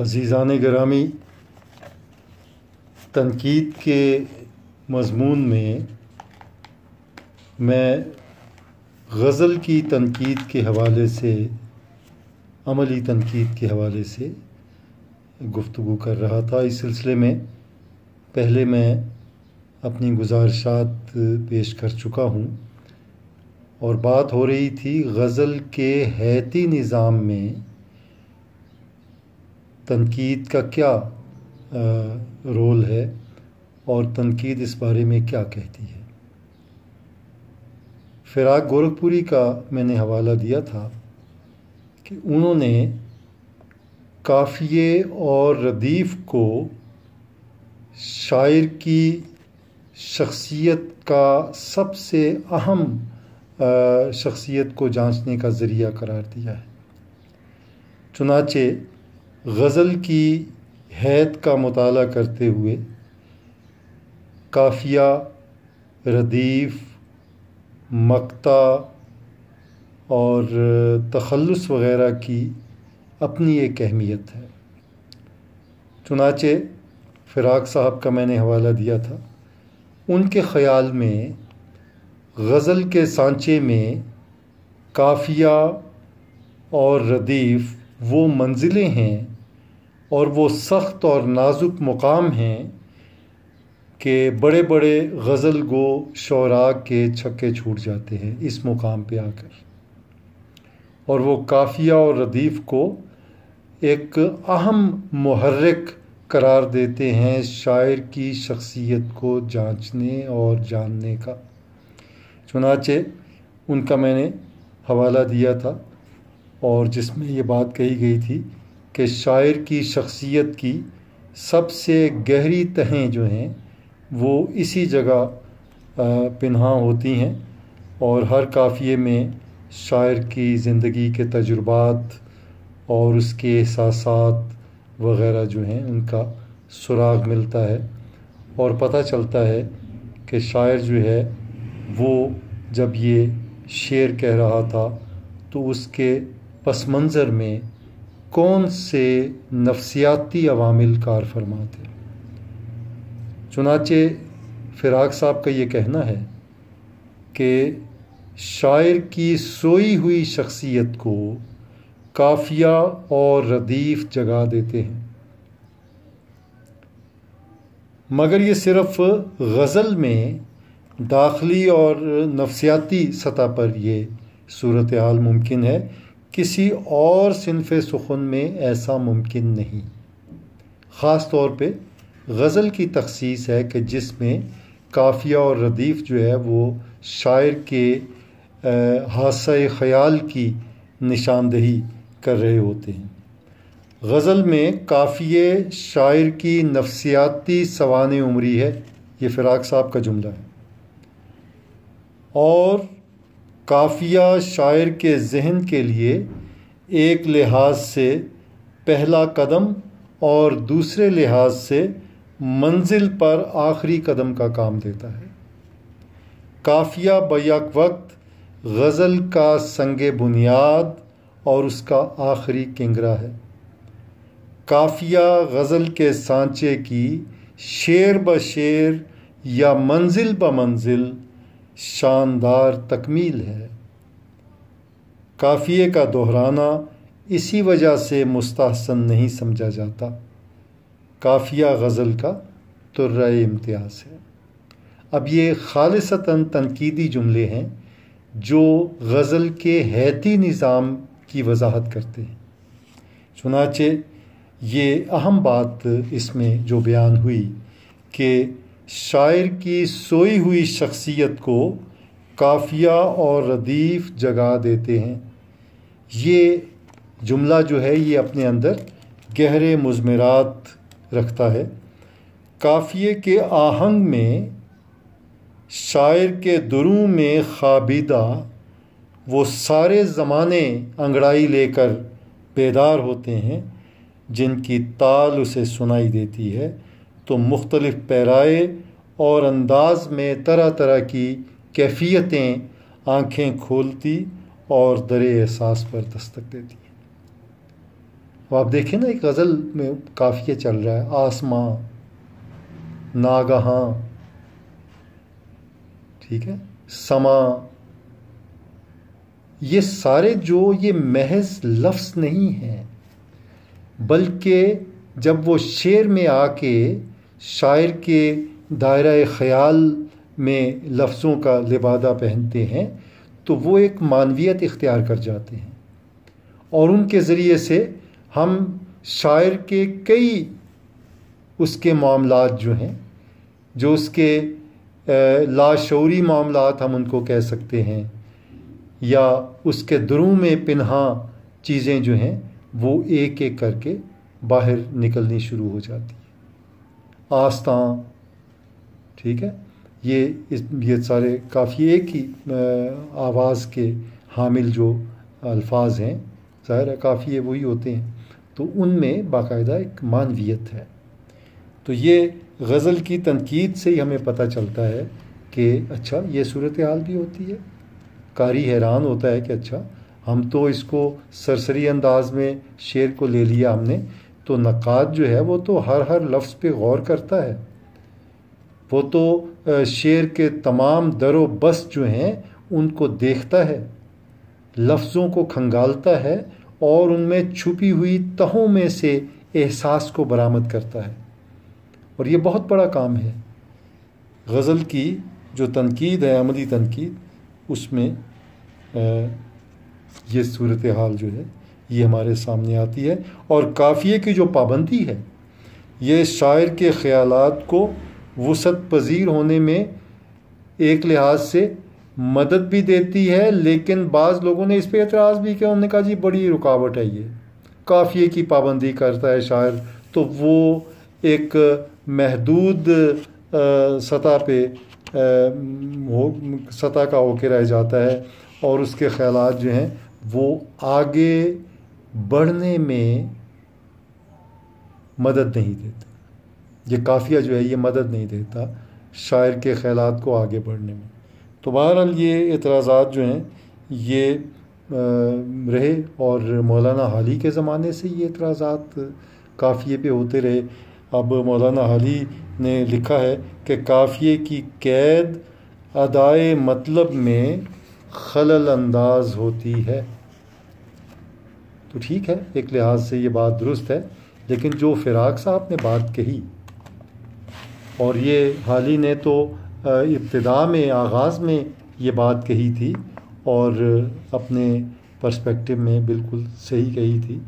अजीज़ान ग्रामी तनकीद के मजमून में मैं गज़ल की तनकीद के हवाले से अमली तनकीद के हवाले से गुफ्तु कर रहा था इस सिलसिले में पहले मैं अपनी गुजारिशात पेश कर चुका हूँ और बात हो रही थी गज़ल के हैती निज़ाम में तनकीद का क्या रोल है और तनकीद इस बारे में क्या कहती है फिराक गोरखपुरी का मैंने हवाला दिया था कि उन्होंने काफ़िए और रदीफ़ को शायर की शख्सियत का सबसे अहम शख्सियत को जांचने का ज़रिया करार दिया है चुनाचे गज़ल की हैत का मताल करते हुए काफिया रदीफ़ मक्ता और तखलस वगैरह की अपनी एक अहमियत है चुनाचे फ़िराक साहब का मैंने हवाला दिया था उनके ख़्याल में गज़ल के सांचे में काफिया और रदीफ़ वो मंजिलें हैं और वो सख्त और नाजुक मुकाम हैं कि बड़े बड़े गज़ल गो शौरा के छक्के छूट जाते हैं इस मुकाम पे आकर और वो काफिया और रदीफ़ को एक अहम महरक करार देते हैं शायर की शख्सियत को जांचने और जानने का चुनाचे उनका मैंने हवाला दिया था और जिसमें ये बात कही गई थी कि शायर की शख्सियत की सबसे गहरी तहें जो हैं वो इसी जगह पन्हा होती हैं और हर काफ़िए में शायर की ज़िंदगी के तजुर्बात और उसके एहसास वगैरह जो हैं उनका सुराग मिलता है और पता चलता है कि शायर जो है वो जब ये शेर कह रहा था तो उसके पस मंज़र में कौन से नफसियाती अवामिल कार फरमा थे चुनाचे फिराक साहब का ये कहना है कि शायर की सोई हुई शख्सियत को काफिया और रदीफ जगा देते हैं मगर ये सिर्फ गज़ल में दाखिली और नफसियाती सतह पर ये सूरत हाल मुमकिन है किसी और सिनफ सुखन में ऐसा मुमकिन नहीं ख़ास तौर पे गज़ल की तखसीस है कि जिसमें काफ़िया और रदीफ़ जो है वो शायर के हादसा ख़याल की निशानदही कर रहे होते हैं गज़ल में काफ़िए शायर की नफसियाती सवान उमरी है ये फ़िराक साहब का जुमला है और काफिया शायर के जहन के लिए एक लिहाज से पहला कदम और दूसरे लिहाज से मंजिल पर आखिरी कदम का काम देता है काफिया बैक वक्त गज़ल का संग बुनियाद और उसका आखिरी किंगरा है काफिया गज़ल के सांचे की शेर ब शेर या मंजिल ब मंजिल शानदार तकमील है काफ़िए का दोहराना इसी वजह से मुस्तासन नहीं समझा जाता काफिया गज़ल का तुर्रा इम्तियाज़ है अब ये खालसता तनकीदी जुमले हैं जो गज़ल के हैती निज़ाम की वजाहत करते हैं चुनाचे ये अहम बात इसमें जो बयान हुई कि शायर की सोई हुई शख्सियत को काफिया और रदीफ जगा देते हैं ये जुमला जो है ये अपने अंदर गहरे मुजमरात रखता है काफिए के आहंग में शायर के दुरू में खाबीदा वो सारे ज़माने अंगड़ाई लेकर बेदार होते हैं जिनकी ताल उसे सुनाई देती है तो मुख्तलिफ़ पैराए और अंदाज में तरह तरह की कैफियतें आँखें खोलती और दर एहसास पर दस्तक देती हैं अब आप देखें ना एक गज़ल में काफ़िया चल रहा है आसमां नागहां ठीक है समा ये सारे जो ये महज लफ्स नहीं हैं बल्कि जब वो शेर में आके शायर के दायरा ख़याल में लफ्ज़ों का लिबादा पहनते हैं तो वो एक मानवीयत इख्तियार कर जाते हैं और उनके ज़रिए से हम शायर के कई उसके मामला जो हैं जो उसके लाशौरी मामला हम उनको कह सकते हैं या उसके द्रू में पिनहा चीज़ें जो हैं वो एक एक करके बाहर निकलनी शुरू हो जाती आस्था ठीक है ये इस ये सारे काफ़ी एक ही आवाज़ के हामिल जो अल्फाज हैं ज़ाहिर है काफ़ी ये वही होते हैं तो उनमें बाकायदा एक मानवीयत है तो ये गज़ल की तनकीद से ही हमें पता चलता है कि अच्छा ये सूरत हाल भी होती है कारी हैरान होता है कि अच्छा हम तो इसको सरसरी अंदाज में शेर को ले लिया हमने तो नक़ाद जो है वो तो हर हर लफ्ज़ पे गौर करता है वो तो शेर के तमाम दरो बस जो हैं उनको देखता है लफ्ज़ों को खंगालता है और उनमें छुपी हुई तहों में से एहसास को बरामद करता है और ये बहुत बड़ा काम है गज़ल की जो तनकीद है अमली तनकीद उसमें ये सूरत हाल जो है ये हमारे सामने आती है और काफ़िए की जो पाबंदी है ये शायर के ख्याल को वसत पजीर होने में एक लिहाज से मदद भी देती है लेकिन बाज़ लोगों ने इस पर एतराज़ भी किया उन्होंने कहा जी बड़ी रुकावट है ये काफ़िए की पाबंदी करता है शायर तो वो एक महदूद सतह पे हो सतह का होके रह जाता है और उसके ख्याल जो हैं वो आगे बढ़ने में मदद नहीं देता ये काफ़िया जो है ये मदद नहीं देता शायर के ख्याल को आगे बढ़ने में तो बहरहाल ये एतराज़ा जो हैं ये रहे और मौलाना हाली के ज़माने से ये एतराज़ात काफ़िए पे होते रहे अब मौलाना हाली ने लिखा है कि काफ़िए की कैद अदाए मतलब में खलल अंदाज होती है तो ठीक है एक लिहाज से ये बात दुरुस्त है लेकिन जो फिराक साहब ने बात कही और ये हाल ही ने तो इब्तदा में आगाज़ में ये बात कही थी और अपने पर्सपेक्टिव में बिल्कुल सही कही थी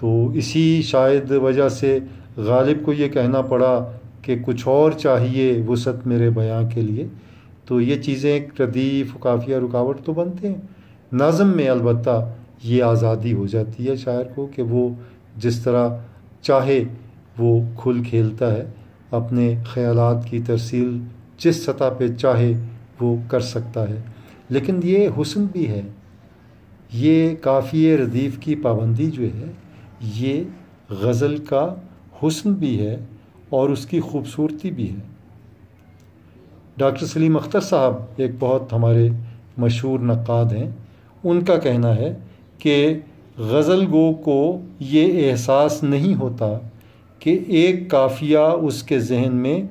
तो इसी शायद वजह से गालिब को ये कहना पड़ा कि कुछ और चाहिए वसत मेरे बयां के लिए तो ये चीज़ें एक रदीफ़ काफिया रुकावट तो बनते हैं नज़म में अलबत्ता ये आज़ादी हो जाती है शायर को कि वो जिस तरह चाहे वो खुल खेलता है अपने ख़याल की तरसील जिस सतह पे चाहे वो कर सकता है लेकिन ये हुसन भी है ये काफ़ी रदीफ़ की पाबंदी जो है ये गज़ल का हुसन भी है और उसकी खूबसूरती भी है डॉक्टर सलीम अख्तर साहब एक बहुत हमारे मशहूर नक़ाद हैं उनका कहना है कि गज़ल गो को ये एहसास नहीं होता कि एक काफिया उसके जहन में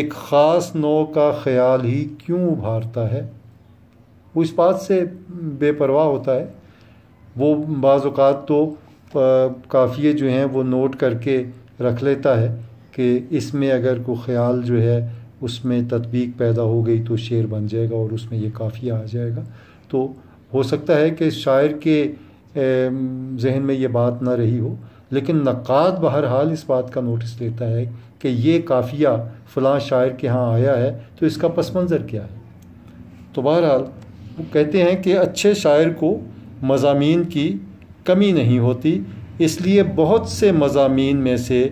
एक ख़ास नौ का ख्याल ही क्यों उभारता है वो इस बात से बेपरवाह होता है वो बाज़ात तो काफ़िए जो हैं वो नोट करके रख लेता है कि इसमें अगर कोई ख्याल जो है उसमें तदबीक पैदा हो गई तो शेर बन जाएगा और उसमें ये काफ़िया आ जाएगा तो हो सकता है कि शायर के जहन में ये बात ना रही हो लेकिन नक़ाद बहरहाल इस बात का नोटिस लेता है कि ये काफ़िया फ़लाँ शायर के यहाँ आया है तो इसका पस मंज़र क्या है तो बहरहाल वो कहते हैं कि अच्छे शायर को मजामी की कमी नहीं होती इसलिए बहुत से मजामी में से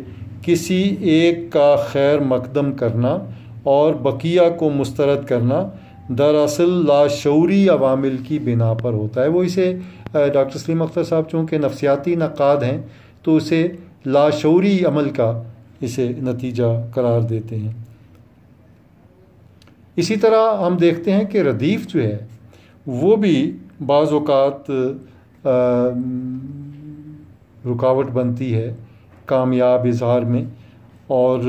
किसी एक का खैर मकदम करना और बकिया को मुस्तरद करना दरअसल लाशौरी अवामिल की बिना पर होता है वो इसे डॉक्टर सलीम अख्तर साहब चूँकि नफसियाती नक़ाद हैं तो उसे लाशौरी अमल का इसे नतीजा करार देते हैं इसी तरह हम देखते हैं कि रदीफ़ जो है वो भी बाज़ात रुकावट बनती है कामयाब इजहार में और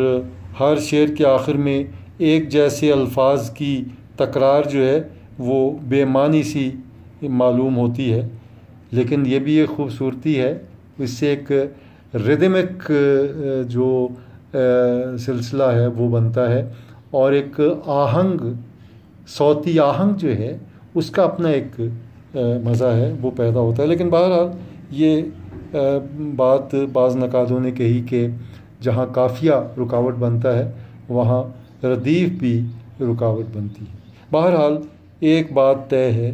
हर शेर के आखिर में एक जैसे अल्फाज की तकरार जो है वो बेमानी सी मालूम होती है लेकिन ये भी एक खूबसूरती है इससे एक रिदमिक जो सिलसिला है वो बनता है और एक आहंग सौती आहंग जो है उसका अपना एक मज़ा है वो पैदा होता है लेकिन बहरहाल ये बात बाज़ नकादों ने कही कि जहाँ काफिया रुकावट बनता है वहाँ रदीफ भी रुकावट बनती है बहरहाल एक बात तय है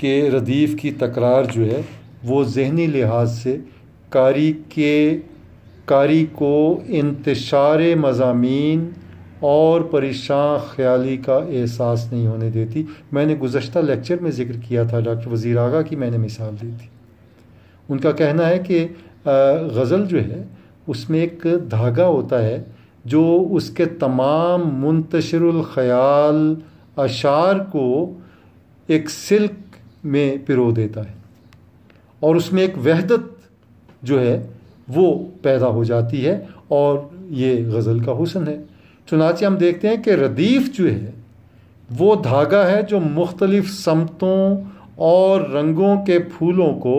के रदीफ़ की तकरार जो है वो जहनी लिहाज से कारी के कारी को इंतशार मजामी और परेशान ख्याली का एहसास नहीं होने देती मैंने गुज्त लेक्चर में ज़िक्र किया था डॉक्टर वज़ी आगा की मैंने मिसाल दी थी उनका कहना है कि गज़ल जो है उसमें एक धागा होता है जो उसके तमाम मुंतशरल ख़याल अशार को एक सिल्क में पिरो देता है और उसमें एक वहदत जो है वो पैदा हो जाती है और ये गज़ल का हुसन है चुनाचे हम देखते हैं कि रदीफ़ जो है वो धागा है जो मुख्तलिफ़ समतों और रंगों के फूलों को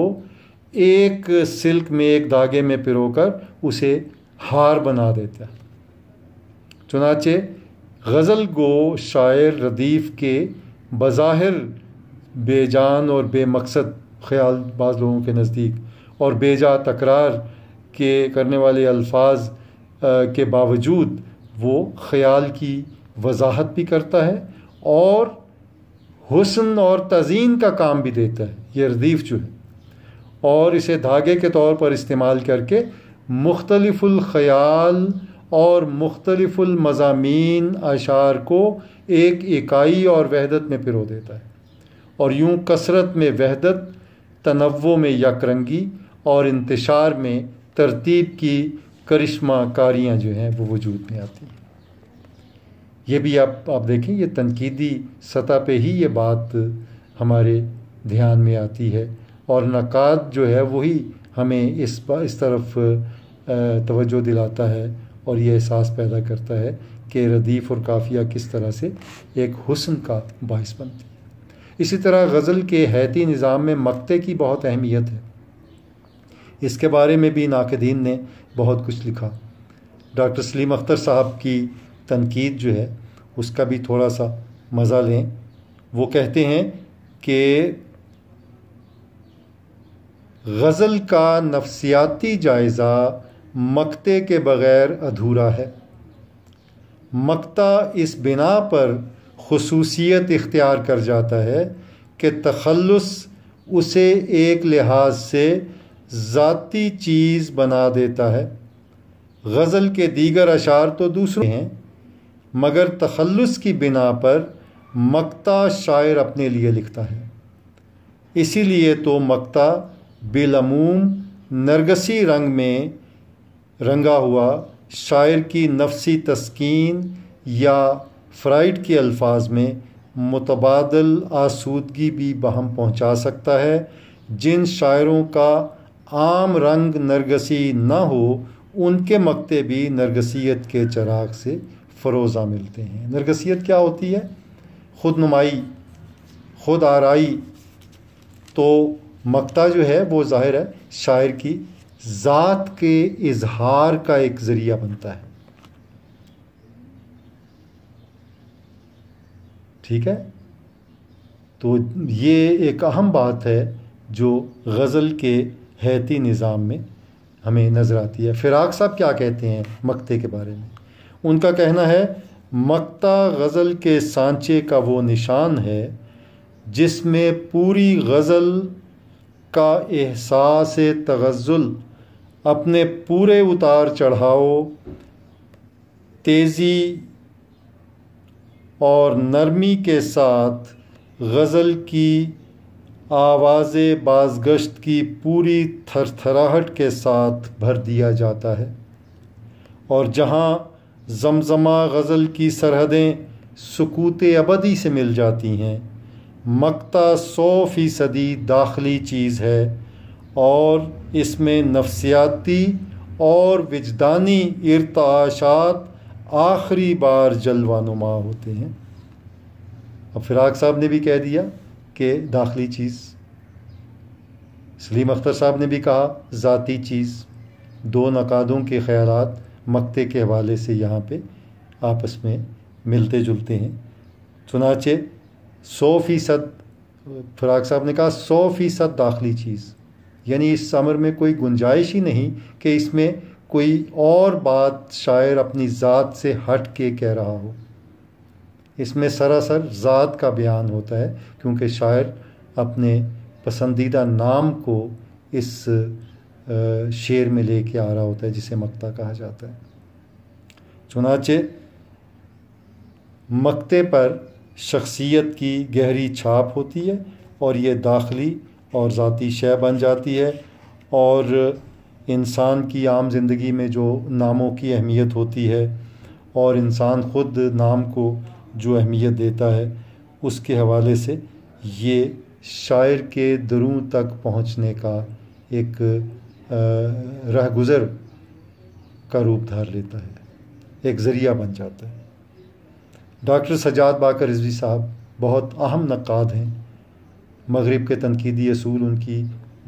एक सिल्क में एक धागे में पिरो कर उसे हार बना देता है चुनाचे गज़ल गो शायर रदीफ़ के बज़ाहिर बेजान और बेमकसद ख्याल बाज़ लोगों के नज़दीक और बेजा तकरार के करने वाले अल्फाज के बावजूद वो ख्याल की वजाहत भी करता है और हुसन और तज़ीन का काम भी देता है ये रदीफ़ जो है और इसे धागे के तौर पर इस्तेमाल करके मुख्तलफ़ुल्ख्याल और मुख्तलफ़ुलमज़ामीन अशार को एक इकाई और वहदत में पिरो देता है और यूँ कसरत में वहदत तनवो में यकरंगी और इंतशार में तरतीब की करिश्मा कारियाँ जो हैं वो वजूद में आती हैं ये भी आप आप देखें ये तनकीदी सतह पे ही ये बात हमारे ध्यान में आती है और नक़ाद जो है वही हमें इस इस तरफ तवज्जो दिलाता है और ये एहसास पैदा करता है कि रदीफ़ और काफ़िया किस तरह से एक हुस्न का बायस बनती है इसी तरह गज़ल के हैती निज़ाम में मक्ते की बहुत अहमियत है इसके बारे में भी नाकदीन ने बहुत कुछ लिखा डॉक्टर सलीम अख्तर साहब की तनकीद जो है उसका भी थोड़ा सा मज़ा लें वो कहते हैं कि गज़ल का नफसियाती जायज़ा मकते के बग़ैर अधूरा है मकता इस बिना पर खसूसियत इख्तियार कर जाता है कि तखलस उसे एक लिहाज से ज़ाती चीज़ बना देता है गज़ल के दीगर अशार तो दूसरे हैं मगर तखलस की बिना पर मक्ता शायर अपने लिए लिखता है इसीलिए तो मक्ता बिलमूम नरगसी रंग में रंगा हुआ शायर की नफसी तस्कीन या फ्राइड के अल्फाज में मुतबादल आसूदगी भी बहम पहुंचा सकता है जिन शायरों का आम रंग नरगसी ना हो उनके मकते भी नरगसीत के चराग से फरोज़ा मिलते हैं नरगसीत क्या होती है खुद नुमाई खुद आरई तो मकता जो है वो ज़ाहिर है शायर की ज़ात के इजहार का एक ज़रिया बनता है ठीक है तो ये एक अहम बात है जो गज़ल के हैती निज़ाम में हमें नज़र आती है फ़िराक साहब क्या कहते हैं मक्ते के बारे में उनका कहना है मक्ता गज़ल के सांचे का वो निशान है जिसमें पूरी गज़ल का एहसास तगज़ुल अपने पूरे उतार चढ़ाव तेज़ी और नरमी के साथ गज़ल की आवाज़ बाजगश्त की पूरी थरथराहट के साथ भर दिया जाता है और जहाँ जमजमा गज़ल की सरहदें सकूत अबदी से मिल जाती हैं मकता सौ फ़ीसदी दाखिली चीज़ है और इसमें नफसियाती और विजदानी इरताशात आखिरी बार जलवा नुमा होते हैं अब फिराक साहब ने भी कह दिया कि दाखिली चीज़ सलीम अख्तर साहब ने भी कहा ज़ाती चीज़ दो नकादों के ख्यालात मक्ते के हवाले से यहाँ पे आपस में मिलते जुलते हैं चुनाचे सौ फ़ीसद फिराक साहब ने कहा सौ फ़ीसद दाखिली चीज़ यानी इस समर में कोई गुंजाइश ही नहीं कि इसमें कोई और बात शायर अपनी ज़ात से हट के कह रहा हो इसमें सरासर ज़ात का बयान होता है क्योंकि शायर अपने पसंदीदा नाम को इस शेर में लेके आ रहा होता है जिसे मक्ता कहा जाता है चुनाचे मक्ते पर शख्सियत की गहरी छाप होती है और ये दाखिली और ज़ाती शय बन जाती है और इंसान की आम ज़िंदगी में जो नामों की अहमियत होती है और इंसान ख़ुद नाम को जो अहमियत देता है उसके हवाले से ये शायर के दरों तक पहुँचने का एक रह गुज़र का रूप धार लेता है एक ज़रिया बन जाता है डॉक्टर सजाद बाकर रिजवी साहब बहुत अहम नक़ाद हैं मगरब के तनकीदी असूल उनकी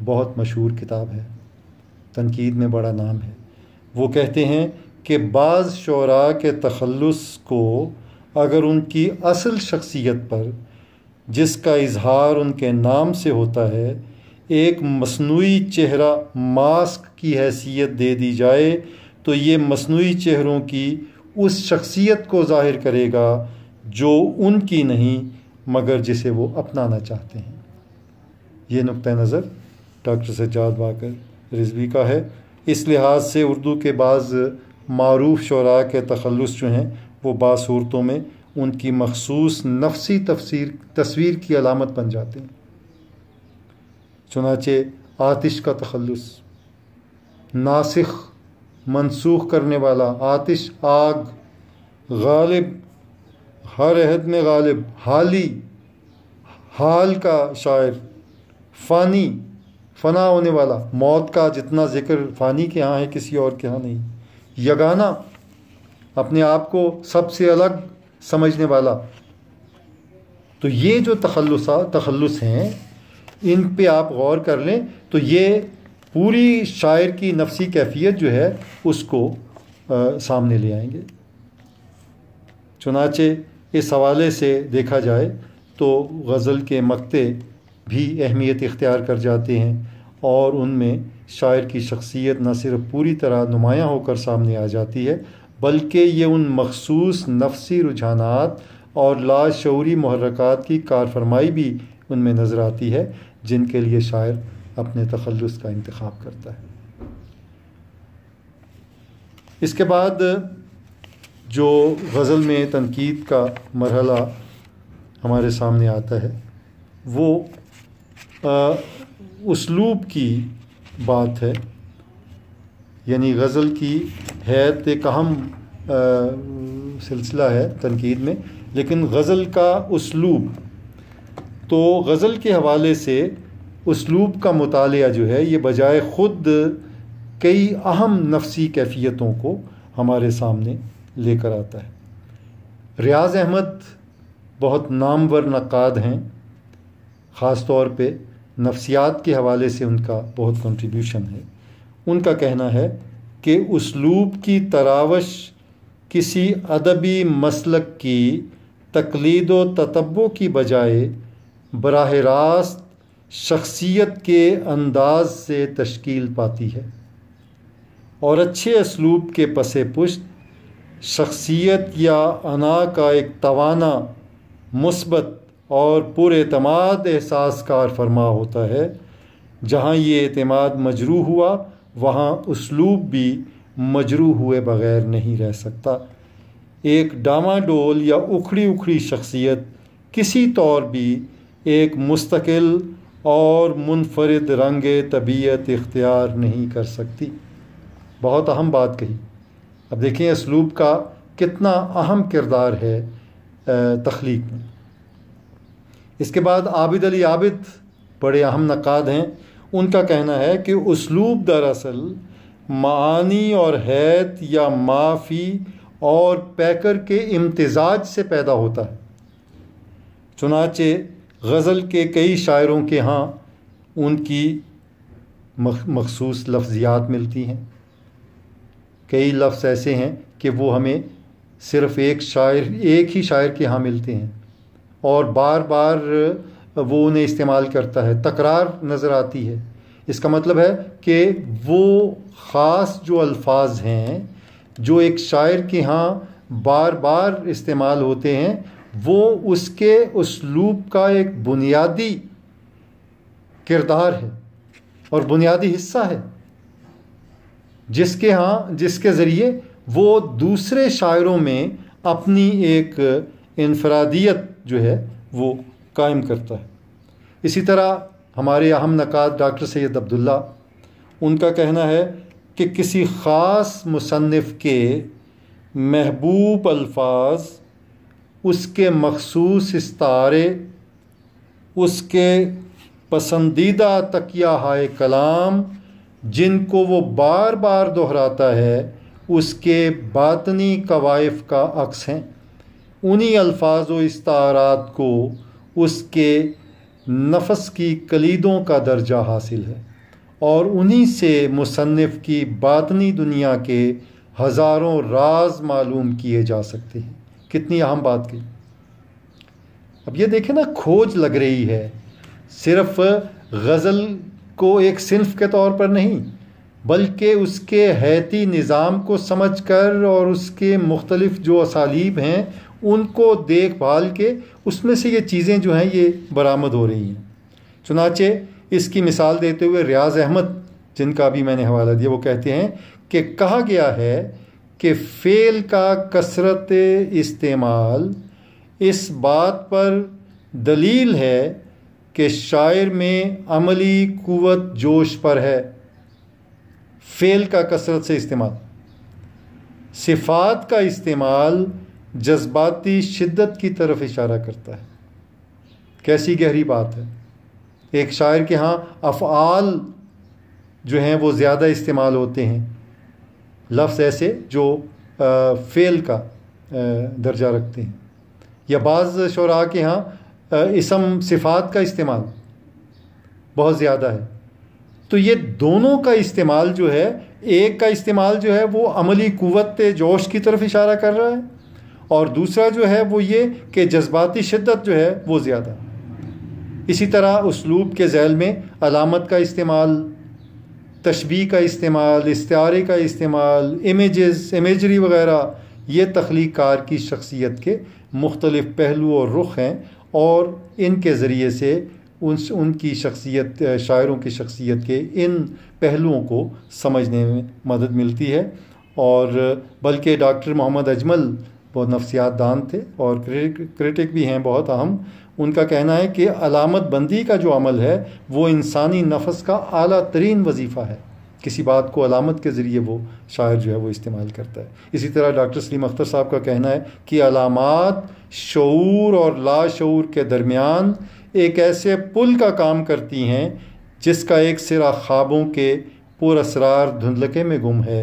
बहुत मशहूर किताब है तनकीद में बड़ा नाम है वो कहते हैं कि बाज़ शरा के तखलस को अगर उनकी असल शख्सियत पर जिसका इजहार उनके नाम से होता है एक मसनू चेहरा मास्क की हैसियत दे दी जाए तो ये मसनू चेहरों की उस शख्सियत को ज़ाहिर करेगा जो उनकी नहीं मगर जिसे वो अपनाना चाहते हैं ये नुक़ नज़र डॉक्टर सज्जाद वाकर रिजवी का है इस लिहाज से उर्दू के बाज़ मरूफ शरा के तखलस जो हैं वो बासूरतों में उनकी मखसूस नफसी तफसीर तस्वीर की अलामत बन जाते हैं चुनाचे आतिश का तखलस नासिख मनसूख करने वाला आतिश आग गालिब हर अहद में गालिब हाली हाल का शायर फ़ानी फना होने वाला मौत का जितना जिक्र फ़ानी के यहाँ है किसी और के यहाँ नहीं यगाना अपने आप को सबसे अलग समझने वाला तो ये जो तखलस तखलस हैं इन पे आप गौर कर लें तो ये पूरी शायर की नफसी कैफियत जो है उसको आ, सामने ले आएंगे चुनाचे इस हवाले से देखा जाए तो गज़ल के मकते भी अहमियत इख्तियार कर जाते हैं और उनमें शायर की शख्सियत न सिर्फ पूरी तरह नुमाया होकर सामने आ जाती है बल्कि ये उन मखसूस नफसी रुझानात और लाशोरी महरक़ात की कारफरमाई भी उनमें नज़र आती है जिनके लिए शायर अपने तखलस का इंतखब करता है इसके बाद जो गज़ल में तनकीद का मरहला हमारे सामने आता है वो उसलूब की बात है यानी गज़ल की है एक अहम सिलसिला है तनकीद में लेकिन गज़ल का उसलूब तो गज़ल के हवाले से उसलूब का मताल जो है ये बजाय ख़ुद कई अहम नफसी कैफियतों को हमारे सामने लेकर आता है रियाज़ अहमद बहुत नामवर नक़ाद हैं ख़ास तौर पर नफ्सियात के हवाले से उनका बहुत कंट्रीब्यूशन है उनका कहना है कि उसलूब की तरावश किसी अदबी मसलक की तकलीद व ततब्बो की बजाय बरह रास्त शख्सियत के अंदाज से तश्कील पाती है और अच्छे इसलूब के पसे पुश्त शख्सियत या अना का एक तवाना मुस्बत और पुरमाद एहसास कार फरमा होता है जहाँ ये अतमाद मजरू हुआ वहाँ उसलूब भी मजरू हुए बग़ैर नहीं रह सकता एक डामाडोल या उखड़ी उखड़ी शख्सियत किसी तौर भी एक मुस्तकिल और मुनफरद रंग तबीयत इख्तियार नहीं कर सकती बहुत अहम बात कही अब देखें इसलूब का कितना अहम किरदार है तख्लीक में इसके बाद आबिद अली आबिद बड़े अहम नक़ाद हैं उनका कहना है कि उसलूब दरअसल मानी और हैत या माफ़ी और पैकर के इम्तजाज से पैदा होता है चुनाचे गज़ल के कई शायरों के यहाँ उनकी मखसूस लफ्ज़ियात मिलती हैं कई लफ्ज़ ऐसे हैं कि वो हमें सिर्फ़ एक शायर एक ही शायर के यहाँ मिलते हैं और बार बार वो उन्हें इस्तेमाल करता है तकरार नज़र आती है इसका मतलब है कि वो ख़ास जो अल्फाज हैं जो एक शायर के यहाँ बार बार इस्तेमाल होते हैं वो उसके उसलूब का एक बुनियादी किरदार है और बुनियादी हिस्सा है जिसके यहाँ जिसके ज़रिए वो दूसरे शायरों में अपनी एक इनफरादियत जो है वो कायम करता है इसी तरह हमारे अहम नकाद डॉक्टर सैद अब्दुल्ला उनका कहना है कि किसी ख़ास मुसनफ़ के महबूब अल्फाज उसके मखसूस इस्तारे उसके पसंदीदा तकिया हाय कलाम जिनको वो बार बार दोहराता है उसके बातनी कवायफ का अक्स हैं उन्हीं अल्फाज व इस्तारात को उसके नफस की कलीदों का दर्जा हासिल है और उन्हीं से मुसनफ़ की बातनी दुनिया के हज़ारों राज मालूम किए जा सकते हैं कितनी अहम बात की अब ये देखें ना खोज लग रही है सिर्फ गज़ल को एक सिंफ़ के तौर पर नहीं बल्कि उसके हैती निज़ाम को समझ कर और उसके मुख्तलिफ जो असालीब हैं उनको देखभाल के उसमें से ये चीज़ें जो हैं ये बरामद हो रही हैं चुनाचे इसकी मिसाल देते हुए रियाज अहमद जिनका भी मैंने हवाला दिया वो कहते हैं कि कहा गया है कि फेल का कसरत इस्तेमाल इस बात पर दलील है कि शायर में अमली क़वत जोश पर है फेल का कसरत से इस्तेमाल सिफात का इस्तेमाल जज्बाती शिद्दत की तरफ इशारा करता है कैसी गहरी बात है एक शायर के यहाँ अफ़ाल जो हैं वो ज़्यादा इस्तेमाल होते हैं लफ्ज़ ऐसे जो फ़ेल का दर्जा रखते हैं या बाज़ शरा के यहाँ इसम सिफ़ात का इस्तेमाल बहुत ज़्यादा है तो ये दोनों का इस्तेमाल जो है एक का इस्तेमाल जो है वो अमली क़वत जोश की तरफ इशारा कर रहा है और दूसरा जो है वो ये कि जज्बाती शिद्दत जो है वो ज़्यादा इसी तरह उसलूब के जैल में अलामत का इस्तेमाल तशबी का इस्तेमाल इस्तारे का इस्तेमाल इमेज़ इमेजरी वगैरह ये तख्लीकार की शख्सियत के मुख्तलिफ़ पहलू और रुख हैं और इनके ज़रिए से उन उनकी शख्सियत शायरों की शख्सियत के इन पहलुओं को समझने में मदद मिलती है और बल्कि डॉक्टर मोहम्मद अजमल बहुत नफसियात दान थे और क्रिटिक भी हैं बहुत अहम उनका कहना है कि अलामत बंदी का जो अमल है वो इंसानी नफस का अली तरीन वजीफ़ा है किसी बात को अलामत के ज़रिए वो शायर जो है वो इस्तेमाल करता है इसी तरह डॉक्टर सलीम अख्तर साहब का कहना है कि अलामत शूर और लाशूर के दरमियान एक ऐसे पुल का काम करती हैं जिसका एक सिरा ख्वाबों के पुरसरार धुंधलके में गुम है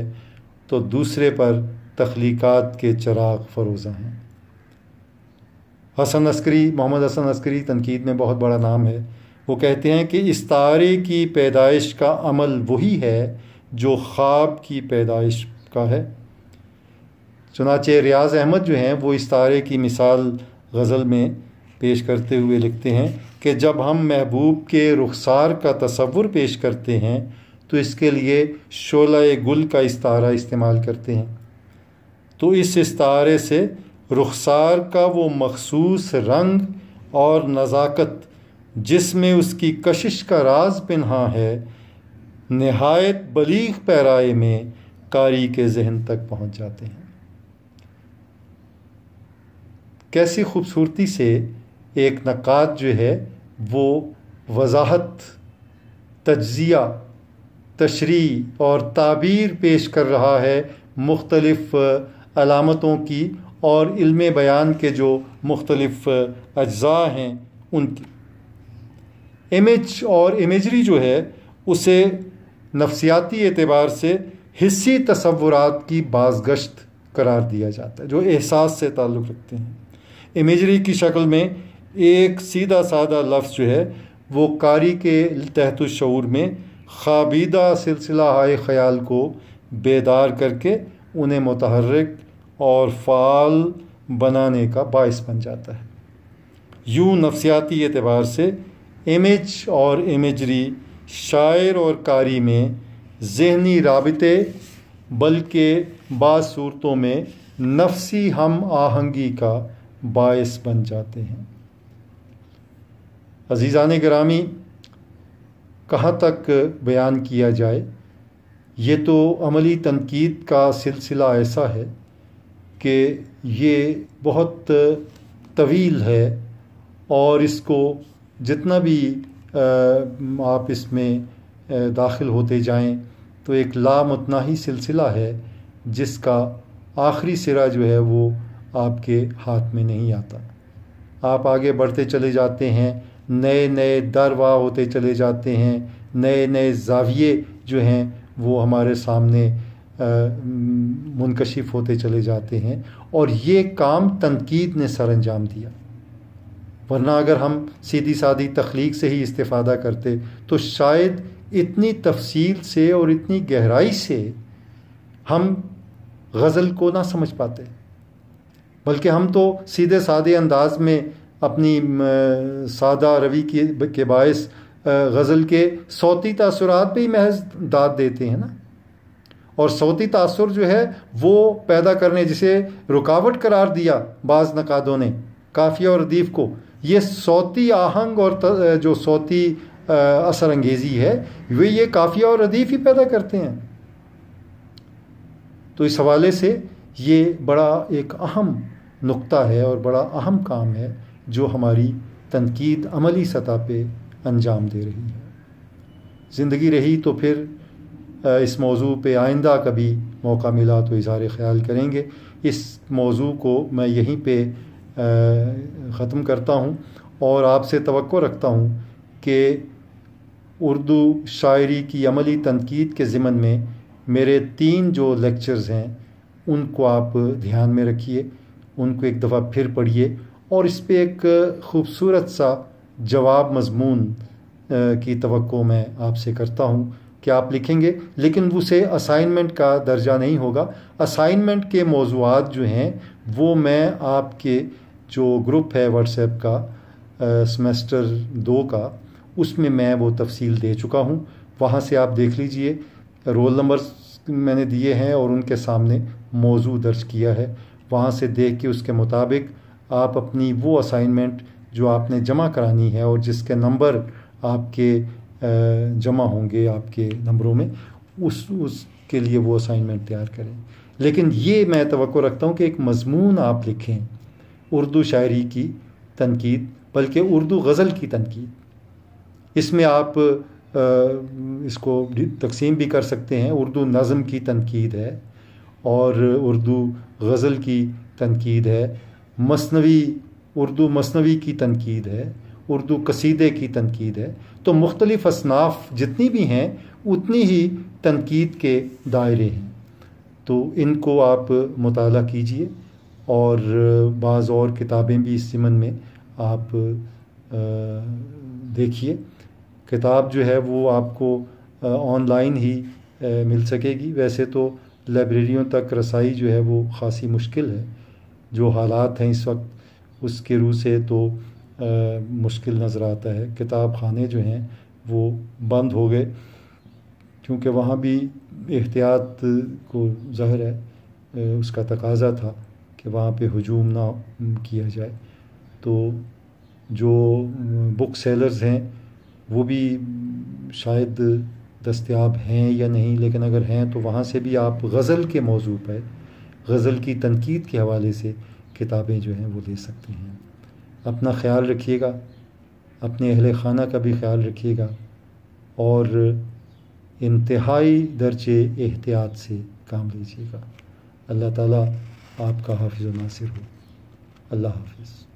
तो दूसरे पर तख्लीक़ात के चराग फरोज़ा हैं हसन अस्करी मोहम्मद हसन अस्करी तनकीद में बहुत बड़ा नाम है वो कहते हैं कि इस तारे की पैदाइश का अमल वही है जो ख्वाब की पैदाइश का है चुनाचे रियाज अहमद जो हैं वो इस तारे की मिसाल गज़ल में पेश करते हुए लिखते हैं कि जब हम महबूब के रुखसार का तस्वुर पेश करते हैं तो इसके लिए शोला गुल का इस तारा इस्तेमाल करते हैं तो इस सितारे से रुखसार का वो मखसूस रंग और नज़ाकत जिसमें उसकी कशिश का राज पिन्हा है नहायत बलीग पैराए में कारी के जहन तक पहुँच जाते हैं कैसी खूबसूरती से एक नक़ात जो है वो वजाहत तजिया तशरी और ताबीर पेश कर रहा है मुख्तलफ़ अलामतों की और इल्म बयान के जो मुख्तलफ़ अज्जा हैं उनकी इमेज और इमेजरी जो है उसे नफसियाती एतबार से हिस्सी तस्वुरात की बाजगश्त करार दिया जाता है जो एहसास से ताल्लुक़ रखते हैं इमेजरी की शक्ल में एक सीधा साधा लफ्ज़ जो है वो कारी के तहत शूर में खाबीदा सिलसिला हाय ख्याल को बेदार करके उन्हें मतहरक और फाल बनाने का बायस बन जाता है यूँ नफसियाती एतबार से इमेज और इमेजरी शायर और कारी में जहनी रबते बल्कि बासूरतों में नफसी हम आहंगी का बायस बन जाते हैं अजीज़ान ग्रामी कहाँ तक बयान किया जाए ये तो अमली तनकीद का सिलसिला ऐसा है कि ये बहुत तवील है और इसको जितना भी आप इसमें दाखिल होते जाएं तो एक ही सिलसिला है जिसका आखिरी सिरा जो है वो आपके हाथ में नहीं आता आप आगे बढ़ते चले जाते हैं नए नए दरवा होते चले जाते हैं नए नए जाविये जो हैं वो हमारे सामने मुनकशिफ होते चले जाते हैं और ये काम तनकीद ने सर अंजाम दिया वरना अगर हम सीधी सादी तख्लीक से ही इस्तेफादा करते तो शायद इतनी तफसील से और इतनी गहराई से हम गज़ल को ना समझ पाते बल्कि हम तो सीधे सादे अंदाज में अपनी सादा रवि के, बायस गज़ल के सौती तसरात पर ही महज दाद देते हैं ना और सऊती तासुर जो है वो पैदा करने जिसे रुकावट करार दिया बाज़ नकादों ने काफ़िया और अदीफ को ये सौती आहंग और जो सौती असर अंगेज़ी है वे ये काफ़िया और अदीफ ही पैदा करते हैं तो इस हवाले से ये बड़ा एक अहम नुकता है और बड़ा अहम काम है जो हमारी तनकीद अमली सतह पर अंजाम दे रही है ज़िंदगी रही तो फिर इस मौजू पे आइंदा कभी मौका मिला तो इज़हार ख्याल करेंगे इस मौजू को मैं यहीं पे ख़त्म करता हूँ और आपसे तो रखता हूँ कि उर्दू शायरी की अमली तनकीद के ज़िमन में मेरे तीन जो लेक्चर्स हैं उनको आप ध्यान में रखिए उनको एक दफ़ा फिर पढ़िए और इस पर एक ख़ूबसूरत सा जवाब मजमून की तो मैं आपसे करता हूँ कि आप लिखेंगे लेकिन उसे असाइनमेंट का दर्जा नहीं होगा असाइनमेंट के मौजूद जो हैं वो मैं आपके जो ग्रुप है व्हाट्सएप का सेमेस्टर दो का उसमें मैं वो तफसील दे चुका हूँ वहाँ से आप देख लीजिए रोल नंबर मैंने दिए हैं और उनके सामने मौजू दर्ज किया है वहाँ से देख के उसके मुताबिक आप अपनी वो असाइनमेंट जो आपने जमा करानी है और जिसके नंबर आपके जमा होंगे आपके नंबरों में उस उसके लिए वो असाइनमेंट तैयार करें लेकिन ये मैं तो रखता हूँ कि एक मजमून आप लिखें उर्दू शायरी की तनकीद बल्कि उर्दू गज़ल की तनकीद इसमें आप आ, इसको तकसीम भी कर सकते हैं उर्दू नज़म की तनकीद है और उर्दू गज़ल की तनकीद है मसनवी उर्दू मसनवी की तनकीद है उर्दू कसीदे की तनकीद है तो मुख्तलिफ असनाफ जितनी भी हैं उतनी ही तनकीद के दायरे हैं तो इनको आप मताल कीजिए और बाज़ और किताबें भी इस सिमन में आप देखिए किताब जो है वो आपको ऑनलाइन ही मिल सकेगी वैसे तो लाइब्रेरियों तक रसाई जो है वो खासी मुश्किल है जो हालात हैं इस वक्त उसके रूह से तो मुश्किल नज़र आता है किताब खाने जो हैं वो बंद हो गए क्योंकि वहाँ भी एहतियात को ज़ाहिर है उसका तकाजा था कि वहाँ पे हजूम ना किया जाए तो जो बुक सेलर्स हैं वो भी शायद दस्तियाब हैं या नहीं लेकिन अगर हैं तो वहाँ से भी आप गज़ल के मौजू पर गज़ल की तनकीद के हवाले से किताबें जो हैं वो ले सकते हैं अपना ख्याल रखिएगा अपने अहल खाना का भी ख्याल रखिएगा और इंतहाई दर्जे एहतियात से काम लीजिएगा अल्लाह ताला आपका हाफिज़ नासिर हो अल्लाह हाफिज़